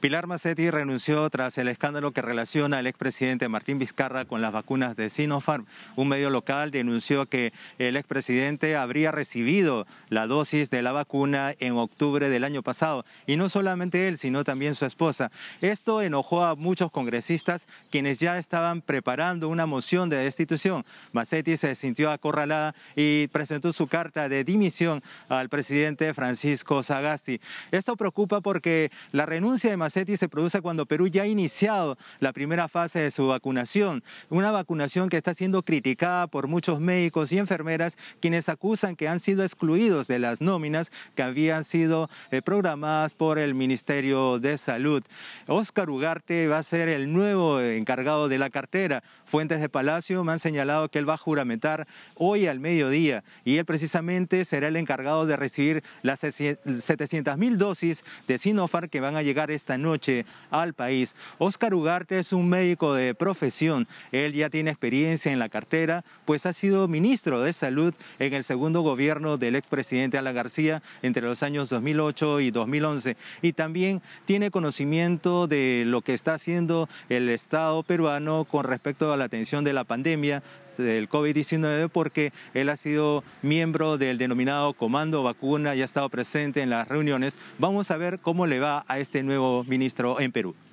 Pilar Macetti renunció tras el escándalo que relaciona al expresidente Martín Vizcarra con las vacunas de Sinopharm. Un medio local denunció que el expresidente habría recibido la dosis de la vacuna en octubre del año pasado. Y no solamente él, sino también su esposa. Esto enojó a muchos congresistas quienes ya estaban preparando una moción de destitución. Macetti se sintió acorralada y presentó su carta de dimisión al presidente Francisco Sagasti. Esto preocupa porque la renuncia de Macetti se produce cuando Perú ya ha iniciado la primera fase de su vacunación, una vacunación que está siendo criticada por muchos médicos y enfermeras quienes acusan que han sido excluidos de las nóminas que habían sido eh, programadas por el Ministerio de Salud. Oscar Ugarte va a ser el nuevo eh, encargado de la cartera. Fuentes de Palacio me han señalado que él va a juramentar hoy al mediodía y él precisamente será el encargado de recibir las 700 mil dosis de Sinopharm que van a llegar esta noche al país. Oscar Ugarte es un médico de profesión. Él ya tiene experiencia en la cartera, pues ha sido ministro de Salud en el segundo gobierno del expresidente Ala García entre los años 2008 y 2011. Y también tiene conocimiento de lo que está haciendo el Estado peruano con respecto a la atención de la pandemia, del COVID-19 porque él ha sido miembro del denominado Comando Vacuna y ha estado presente en las reuniones. Vamos a ver cómo le va a este nuevo ministro en Perú.